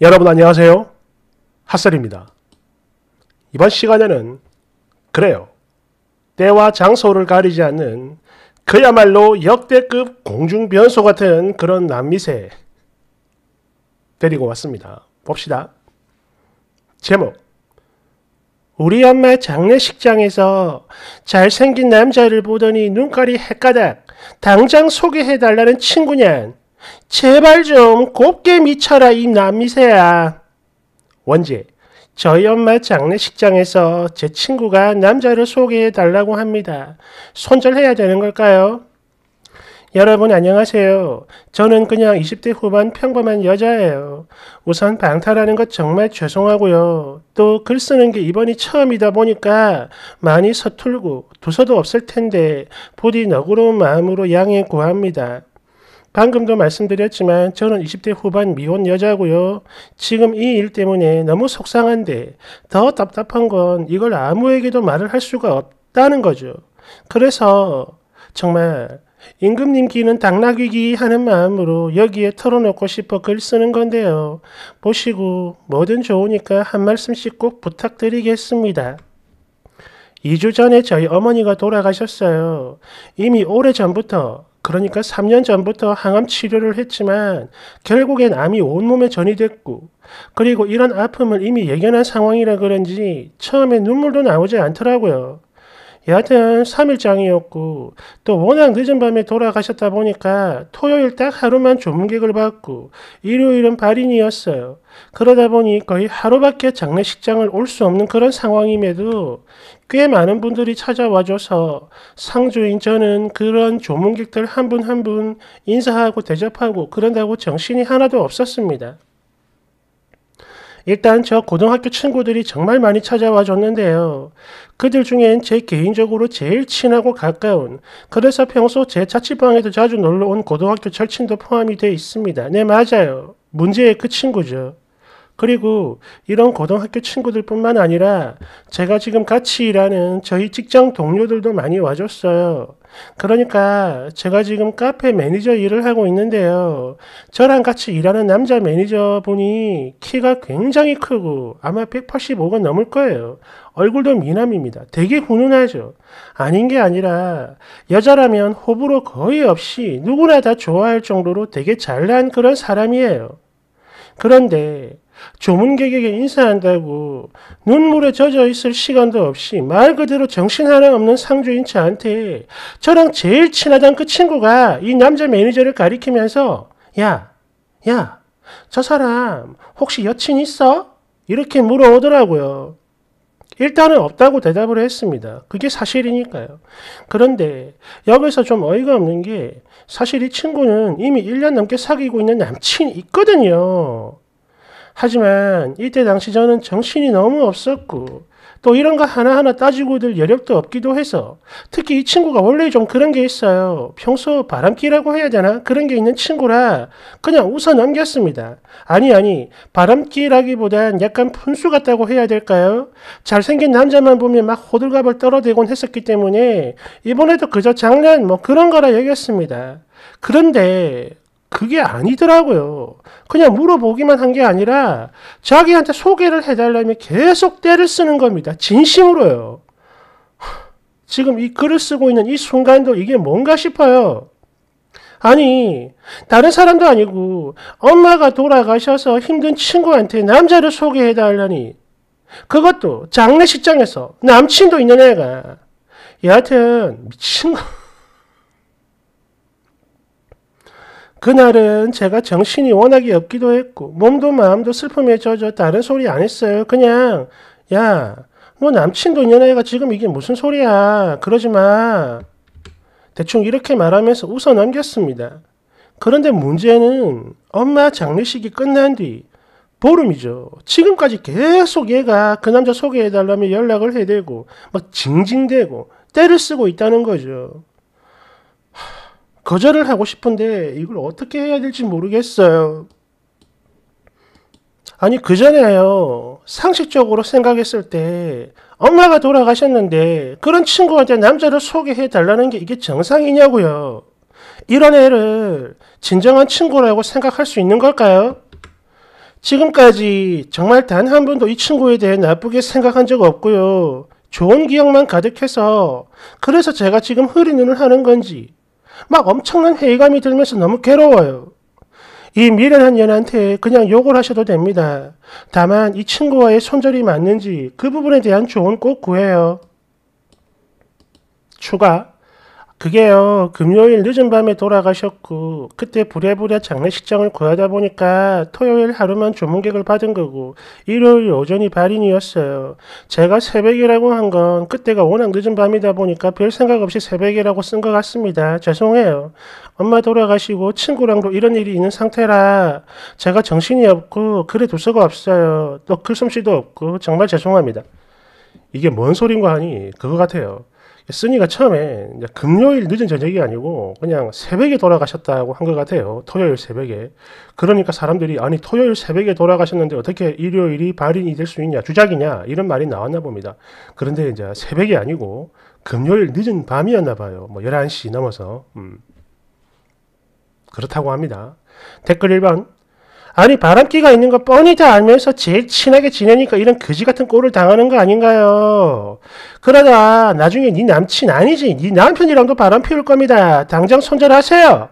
여러분 안녕하세요. 핫설입니다. 이번 시간에는 그래요. 때와 장소를 가리지 않는 그야말로 역대급 공중변소 같은 그런 남미새 데리고 왔습니다. 봅시다. 제목 우리 엄마 장례식장에서 잘생긴 남자를 보더니 눈깔이 헷가닥 당장 소개해달라는 친구냔 제발 좀 곱게 미쳐라 이남이세야 원재, 저희 엄마 장례식장에서 제 친구가 남자를 소개해 달라고 합니다. 손절해야 되는 걸까요? 여러분 안녕하세요. 저는 그냥 20대 후반 평범한 여자예요. 우선 방탈하는 것 정말 죄송하고요. 또 글 쓰는 게 이번이 처음이다 보니까 많이 서툴고 두서도 없을 텐데 부디 너그러운 마음으로 양해 구합니다. 방금도 말씀드렸지만 저는 20대 후반 미혼 여자고요. 지금 이 일 때문에 너무 속상한데 더 답답한 건 이걸 아무에게도 말을 할 수가 없다는 거죠. 그래서 정말 임금님 귀는당나귀기 하는 마음으로 여기에 털어놓고 싶어 글 쓰는 건데요. 보시고 뭐든 좋으니까 한 말씀씩 꼭 부탁드리겠습니다. 2주 전에 저희 어머니가 돌아가셨어요. 이미 오래 전부터 그러니까 3년 전부터 항암 치료를 했지만 결국엔 암이 온몸에 전이됐고 그리고 이런 아픔을 이미 예견한 상황이라 그런지 처음에 눈물도 나오지 않더라고요. 여하튼 3일장이었고 또 워낙 늦은 밤에 돌아가셨다 보니까 토요일 딱 하루만 조문객을 받고 일요일은 발인이었어요. 그러다 보니 거의 하루밖에 장례식장을 올 수 없는 그런 상황임에도 꽤 많은 분들이 찾아와줘서 상주인 저는 그런 조문객들 한 분 한 분 인사하고 대접하고 그런다고 정신이 하나도 없었습니다. 일단 저 고등학교 친구들이 정말 많이 찾아와 줬는데요. 그들 중엔 제 개인적으로 제일 친하고 가까운 그래서 평소 제 자취방에도 자주 놀러 온 고등학교 절친도 포함이 돼 있습니다. 네 맞아요. 문제의 그 친구죠. 그리고 이런 고등학교 친구들뿐만 아니라 제가 지금 같이 일하는 저희 직장 동료들도 많이 와줬어요. 그러니까 제가 지금 카페 매니저 일을 하고 있는데요. 저랑 같이 일하는 남자 매니저분이 키가 굉장히 크고 아마 185가 넘을 거예요. 얼굴도 미남입니다. 되게 훈훈하죠. 아닌 게 아니라 여자라면 호불호 거의 없이 누구나 다 좋아할 정도로 되게 잘난 그런 사람이에요. 그런데 조문객에게 인사한다고 눈물에 젖어 있을 시간도 없이 말 그대로 정신 하나 없는 상주인 저한테 저랑 제일 친하던 그 친구가 이 남자 매니저를 가리키면서 야, 야, 저 사람 혹시 여친 있어? 이렇게 물어오더라고요. 일단은 없다고 대답을 했습니다. 그게 사실이니까요. 그런데 여기서 좀 어이가 없는 게 사실 이 친구는 이미 1년 넘게 사귀고 있는 남친이 있거든요. 하지만 이때 당시 저는 정신이 너무 없었고 또 이런 거 하나하나 따지고 들 여력도 없기도 해서 특히 이 친구가 원래 좀 그런 게 있어요. 평소 바람기라고 해야 되나? 그런 게 있는 친구라 그냥 웃어 넘겼습니다. 아니 아니 바람기라기보단 약간 분수 같다고 해야 될까요? 잘생긴 남자만 보면 막 호들갑을 떨어대곤 했었기 때문에 이번에도 그저 장난 뭐 그런 거라 여겼습니다. 그런데 그게 아니더라고요. 그냥 물어보기만 한 게 아니라 자기한테 소개를 해달라며 계속 때를 쓰는 겁니다. 진심으로요. 지금 이 글을 쓰고 있는 이 순간도 이게 뭔가 싶어요. 아니, 다른 사람도 아니고 엄마가 돌아가셔서 힘든 친구한테 남자를 소개해달라니. 그것도 장례식장에서 남친도 있는 애가. 여하튼 미친 거. 그날은 제가 정신이 워낙에 없기도 했고 몸도 마음도 슬픔에 젖어 다른 소리 안 했어요. 그냥 야 뭐 남친도 있는 애가 지금 이게 무슨 소리야. 그러지 마. 대충 이렇게 말하면서 웃어 넘겼습니다. 그런데 문제는 엄마 장례식이 끝난 뒤 보름이죠. 지금까지 계속 얘가 그 남자 소개해달라며 연락을 해대고 막 징징대고 때를 쓰고 있다는 거죠. 거절을 하고 싶은데 이걸 어떻게 해야 될지 모르겠어요. 아니 그 전에요. 상식적으로 생각했을 때 엄마가 돌아가셨는데 그런 친구한테 남자를 소개해 달라는 게 이게 정상이냐고요. 이런 애를 진정한 친구라고 생각할 수 있는 걸까요? 지금까지 정말 단 한 번도 이 친구에 대해 나쁘게 생각한 적 없고요. 좋은 기억만 가득해서 그래서 제가 지금 흐린 눈을 하는 건지 막 엄청난 회의감이 들면서 너무 괴로워요. 이 미련한 년한테 그냥 욕을 하셔도 됩니다. 다만 이 친구와의 손절이 맞는지 그 부분에 대한 조언 꼭 구해요. 추가 그게요, 금요일 늦은 밤에 돌아가셨고, 그때 부랴부랴 장례식장을 구하다 보니까 토요일 하루만 주문객을 받은 거고, 일요일 오전이 발인이었어요. 제가 새벽이라고 한 건 그때가 워낙 늦은 밤이다 보니까 별 생각 없이 새벽이라고 쓴 것 같습니다. 죄송해요. 엄마 돌아가시고 친구랑도 이런 일이 있는 상태라 제가 정신이 없고 글에 도서가 없어요. 또 글솜씨도 그 없고 정말 죄송합니다. 이게 뭔 소린가 하니 그거 같아요. 쓰니가 처음에 금요일 늦은 저녁이 아니고 그냥 새벽에 돌아가셨다고 한 것 같아요. 토요일 새벽에. 그러니까 사람들이 아니 토요일 새벽에 돌아가셨는데 어떻게 일요일이 발인이 될 수 있냐 주작이냐 이런 말이 나왔나 봅니다. 그런데 이제 새벽이 아니고 금요일 늦은 밤이었나 봐요. 뭐 11시 넘어서. 음. 그렇다고 합니다. 댓글 1번 아니 바람기가 있는 거 뻔히 다 알면서 제일 친하게 지내니까 이런 거지 같은 꼴을 당하는 거 아닌가요? 그러다 나중에 네 남친 아니지 네 남편이랑도 바람 피울 겁니다. 당장 손절하세요.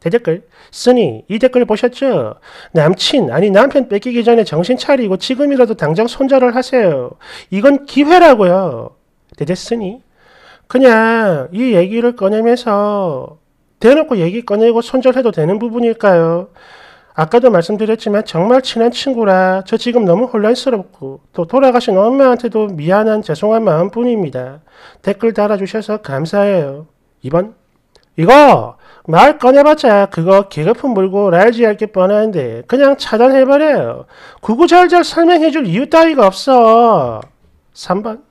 대댓글 쓰니 이 댓글 보셨죠? 남친 아니 남편 뺏기기 전에 정신 차리고 지금이라도 당장 손절을 하세요. 이건 기회라고요. 대댓 쓰니 그냥 이 얘기를 꺼내면서 대놓고 얘기 꺼내고 손절해도 되는 부분일까요? 아까도 말씀드렸지만 정말 친한 친구라 저 지금 너무 혼란스럽고 또 돌아가신 엄마한테도 미안한 죄송한 마음뿐입니다. 댓글 달아주셔서 감사해요. 2번 이거 말 꺼내봤자 그거 개거품 물고 랄지할 게 뻔한데 그냥 차단해버려요. 구구절절 설명해줄 이유 따위가 없어. 3번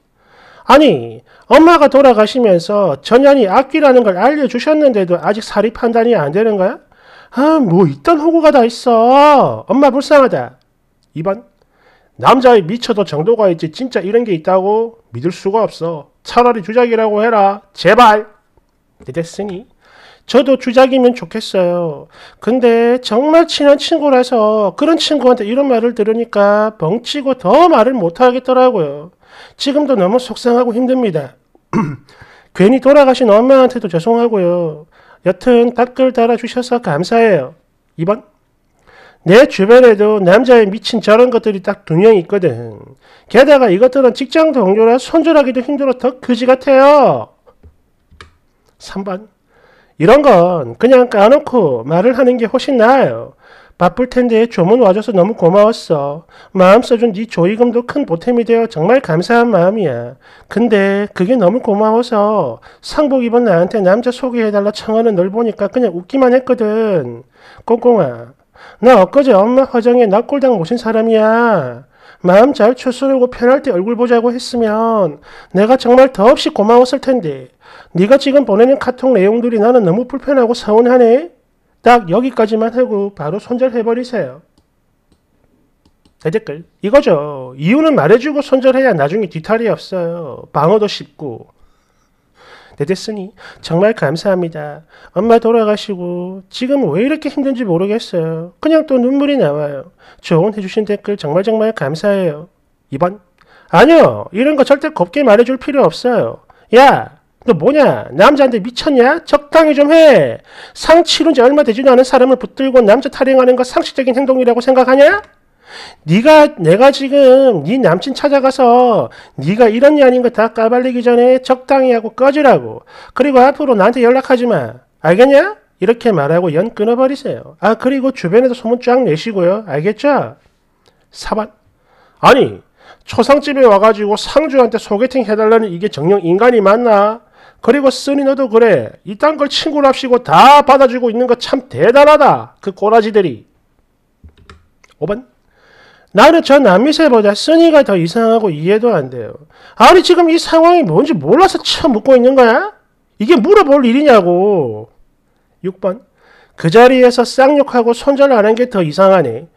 아니 엄마가 돌아가시면서 전연이 악귀라는 걸 알려주셨는데도 아직 사립 판단이 안 되는 거야? 아, 뭐 있던 호구가다 있어. 엄마 불쌍하다. 2번. 남자의 미쳐도 정도가 있지 진짜 이런 게 있다고 믿을 수가 없어. 차라리 주작이라고 해라. 제발. 됐으니. 저도 주작이면 좋겠어요. 근데 정말 친한 친구라서 그런 친구한테 이런 말을 들으니까 벙치고 더 말을 못하겠더라고요. 지금도 너무 속상하고 힘듭니다. 괜히 돌아가신 엄마한테도 죄송하고요. 여튼 댓글 달아주셔서 감사해요. 2번 내 주변에도 남자의 미친 저런 것들이 딱 두 명 있거든. 게다가 이것들은 직장 동료라 손절하기도 힘들어 더 그지 같아요. 3번 이런 건 그냥 까놓고 말을 하는 게 훨씬 나아요. 바쁠 텐데 조문 와줘서 너무 고마웠어. 마음 써준 네 조의금도 큰 보탬이 되어 정말 감사한 마음이야. 근데 그게 너무 고마워서 상복 입은 나한테 남자 소개해달라 청하는 널 보니까 그냥 웃기만 했거든. 꽁꽁아. 나 엊그제 엄마 화장에 낙골당 모신 사람이야. 마음 잘 추스르고 편할 때 얼굴 보자고 했으면 내가 정말 더없이 고마웠을 텐데 네가 지금 보내는 카톡 내용들이 나는 너무 불편하고 서운하네. 딱 여기까지만 하고 바로 손절해버리세요. 댓글 이거죠. 이유는 말해주고 손절해야 나중에 뒤탈이 없어요. 방어도 쉽고. 대댓으니 네, 정말 감사합니다. 엄마 돌아가시고 지금 왜 이렇게 힘든지 모르겠어요. 그냥 또 눈물이 나와요. 조언해주신 댓글 정말 정말 감사해요. 2번 아니요. 이런 거 절대 곱게 말해줄 필요 없어요. 야너 뭐냐? 남자한테 미쳤냐? 적당히 좀 해. 상치론지 얼마 되지 않은 사람을 붙들고 남자 탈령하는거 상식적인 행동이라고 생각하냐? 네가 내가 지금 네 남친 찾아가서 네가 이런 일 아닌 거 다 까발리기 전에 적당히 하고 꺼지라고. 그리고 앞으로 나한테 연락하지 마. 알겠냐? 이렇게 말하고 연 끊어버리세요. 아 그리고 주변에서 소문 쫙 내시고요. 알겠죠? 사반. 아니 초상집에 와가지고 상주한테 소개팅 해달라는 이게 정녕 인간이 맞나? 그리고 쓰니 너도 그래. 이딴 걸 친구랍시고 다 받아주고 있는 거 참 대단하다. 그 꼬라지들이. 5번. 나는 저 남미세보다 쓰니가 더 이상하고 이해도 안 돼요. 아니 지금 이 상황이 뭔지 몰라서 처음 묻고 있는 거야? 이게 물어볼 일이냐고. 6번. 그 자리에서 쌍욕하고 손절 하는 게더 이상하네.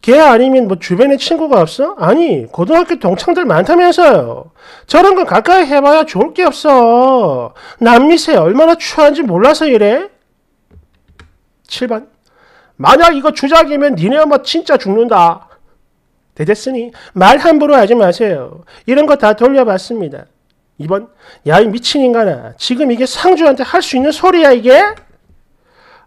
걔 아니면 뭐 주변에 친구가 없어? 아니 고등학교 동창들 많다면서요. 저런 건 가까이 해봐야 좋을 게 없어. 남미세 얼마나 추한지 몰라서 이래. 7번 만약 이거 주작이면 니네 엄마 진짜 죽는다. 대됐으니말 함부로 하지 마세요. 이런 거 다 돌려봤습니다. 2번 야 이 미친 인간아 지금 이게 상주한테 할 수 있는 소리야 이게?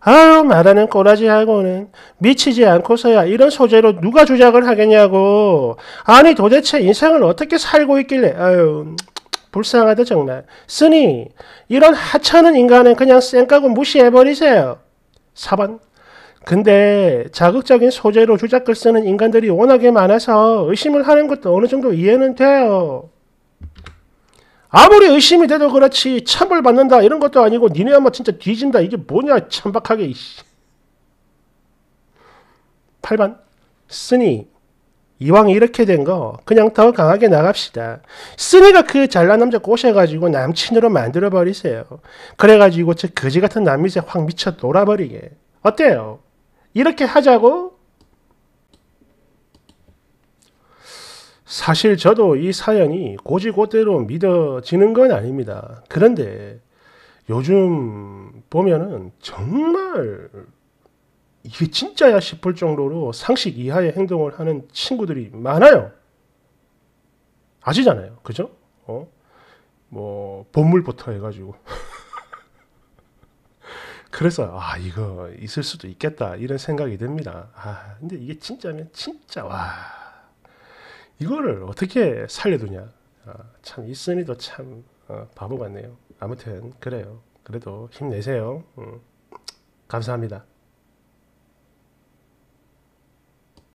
아유, 나라는 꼬라지하고는 미치지 않고서야 이런 소재로 누가 조작을 하겠냐고. 아니, 도대체 인생을 어떻게 살고 있길래, 아유, 불쌍하다, 정말. 쓰니, 이런 하찮은 인간은 그냥 쌩까고 무시해버리세요. 4번. 근데 자극적인 소재로 주작글 쓰는 인간들이 워낙에 많아서 의심을 하는 것도 어느 정도 이해는 돼요. 아무리 의심이 돼도 그렇지 참을 받는다 이런 것도 아니고 니네 엄마 진짜 뒤진다 이게 뭐냐 천박하게 8반 쓰니 이왕 이렇게 된 거 그냥 더 강하게 나갑시다. 쓰니가 그 잘난 남자 꼬셔가지고 남친으로 만들어버리세요. 그래가지고 저 거지 같은 남미세 확 미쳐 놀아버리게. 어때요? 이렇게 하자고 사실 저도 이 사연이 고지고대로 믿어지는 건 아닙니다. 그런데 요즘 보면은 정말 이게 진짜야 싶을 정도로 상식 이하의 행동을 하는 친구들이 많아요. 아시잖아요. 그죠? 어? 뭐, 본물부터 해가지고. 그래서, 아, 이거 있을 수도 있겠다. 이런 생각이 듭니다. 아, 근데 이게 진짜면 진짜, 와. 이거를 어떻게 살려두냐. 아, 참, 있으니도 참 아, 바보 같네요. 아무튼, 그래요. 그래도 힘내세요. 음, 감사합니다.